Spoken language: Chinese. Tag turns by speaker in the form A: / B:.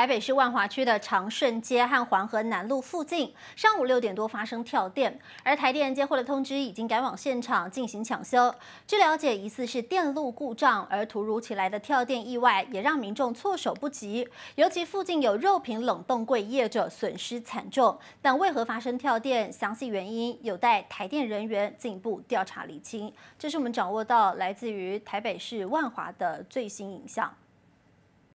A: 台北市万华区的长顺街和黄河南路附近，上午六点多发生跳电，而台电接获的通知，已经赶往现场进行抢修。据了解，疑似是电路故障，而突如其来的跳电意外，也让民众措手不及。尤其附近有肉品冷冻柜，业者损失惨重。但为何发生跳电，详细原因有待台电人员进一步调查厘清。这是我们掌握到来自于台北市万华的最新影像。